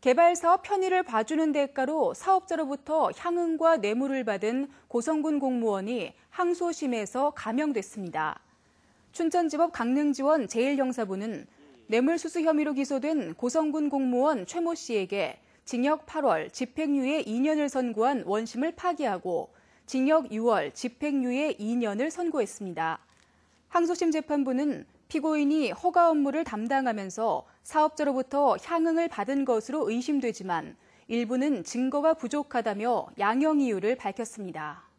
개발사업 편의를 봐주는 대가로 사업자로부터 향응과 뇌물을 받은 고성군 공무원이 항소심에서 감형됐습니다. 춘천지법 강릉지원 제1형사부는 뇌물수수 혐의로 기소된 고성군 공무원 최모 씨에게 징역 8월 집행유예 2년을 선고한 원심을 파기하고 징역 6월 집행유예 2년을 선고했습니다. 항소심 재판부는 피고인이 허가 업무를 담당하면서 사업자로부터 향응을 받은 것으로 의심되지만 일부는 증거가 부족하다며 양형 이유를 밝혔습니다.